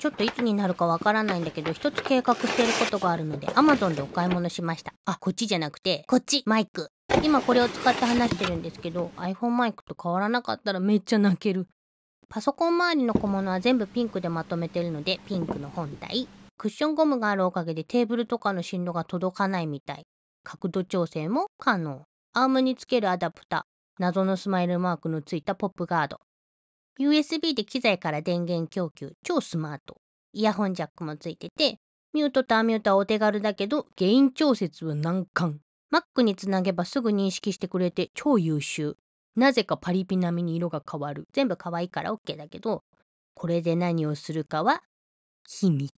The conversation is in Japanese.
ちょっといつになるかわからないんだけど、一つ計画してることがあるので、Amazon でお買い物しました。あ、こっちじゃなくて、こっち、マイク。今これを使って話してるんですけど、iPhone マイクと変わらなかったらめっちゃ泣ける。パソコン周りの小物は全部ピンクでまとめてるので、ピンクの本体。クッションゴムがあるおかげでテーブルとかの振動が届かないみたい。角度調整も可能。アームにつけるアダプタ。謎のスマイルマークのついたポップガード。USB で機材から電源供給、超スマート。イヤホンジャックもついてて、ミュートとアミュートはお手軽だけど、ゲイン調節は難関。Mac につなげばすぐ認識してくれて超優秀。なぜかパリピ並みに色が変わる。全部可愛いから OK だけど、これで何をするかは秘密。